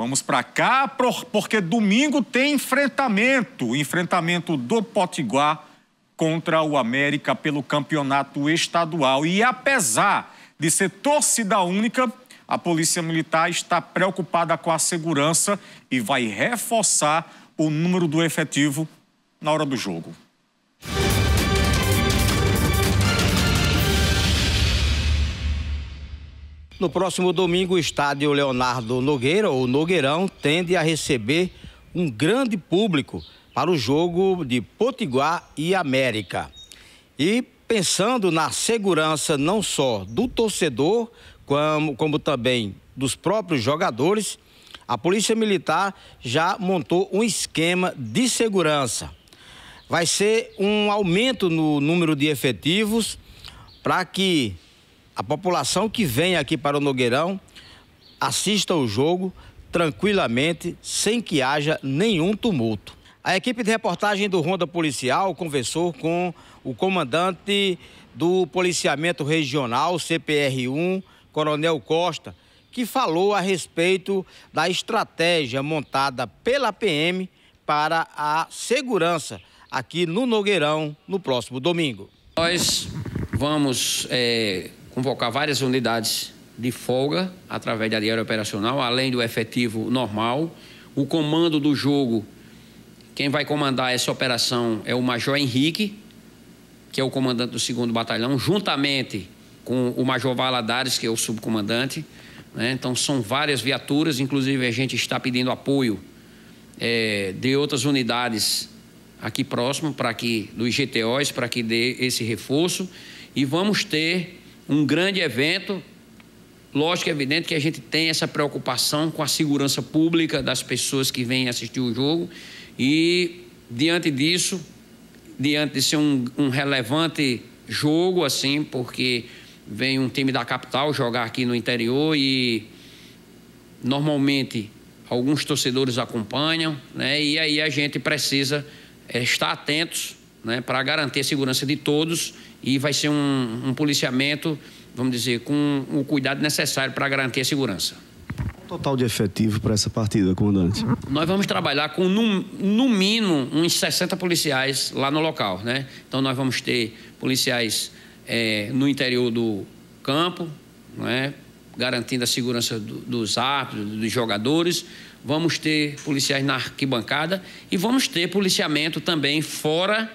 Vamos para cá porque domingo tem enfrentamento, enfrentamento do Potiguar contra o América pelo campeonato estadual. E apesar de ser torcida única, a Polícia Militar está preocupada com a segurança e vai reforçar o número do efetivo na hora do jogo. No próximo domingo, o estádio Leonardo Nogueira, ou Nogueirão, tende a receber um grande público para o jogo de Potiguar e América. E pensando na segurança não só do torcedor, como, como também dos próprios jogadores, a Polícia Militar já montou um esquema de segurança. Vai ser um aumento no número de efetivos para que a população que vem aqui para o Nogueirão assista o jogo tranquilamente, sem que haja nenhum tumulto. A equipe de reportagem do Ronda Policial conversou com o comandante do Policiamento Regional, CPR-1, Coronel Costa, que falou a respeito da estratégia montada pela PM para a segurança aqui no Nogueirão no próximo domingo. Nós vamos é, convocar várias unidades de folga através da diária operacional, além do efetivo normal. O comando do jogo, quem vai comandar essa operação é o Major Henrique, que é o comandante do 2 Batalhão, juntamente com o Major Valadares, que é o subcomandante. Né? Então, são várias viaturas, inclusive a gente está pedindo apoio é, de outras unidades aqui próximo, para que, dos GTOs, para que dê esse reforço. E vamos ter um grande evento. Lógico, é evidente que a gente tem essa preocupação com a segurança pública das pessoas que vêm assistir o jogo. E, diante disso, diante de ser um, um relevante jogo, assim, porque vem um time da capital jogar aqui no interior e, normalmente, alguns torcedores acompanham, né? E aí a gente precisa eh, estar atentos né, para garantir a segurança de todos e vai ser um, um policiamento, vamos dizer, com o cuidado necessário para garantir a segurança. Total de efetivo para essa partida, comandante? Nós vamos trabalhar com, no, no mínimo, uns 60 policiais lá no local. Né? Então, nós vamos ter policiais é, no interior do campo, né, garantindo a segurança do, dos árbitros, dos jogadores. Vamos ter policiais na arquibancada e vamos ter policiamento também fora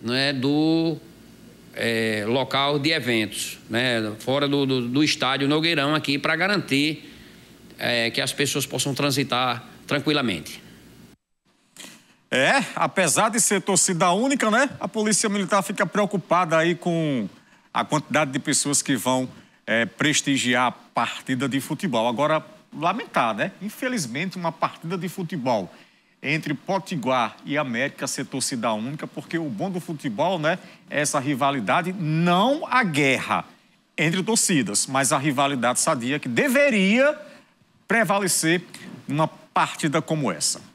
né, do é, local de eventos, né, fora do, do, do estádio Nogueirão aqui, para garantir é, que as pessoas possam transitar tranquilamente. É, apesar de ser torcida única, né, a Polícia Militar fica preocupada aí com a quantidade de pessoas que vão é, prestigiar a partida de futebol. Agora, lamentar, né? Infelizmente, uma partida de futebol entre Potiguar e América ser torcida única, porque o bom do futebol, né, é essa rivalidade, não a guerra entre torcidas, mas a rivalidade sadia que deveria prevalecer numa partida como essa.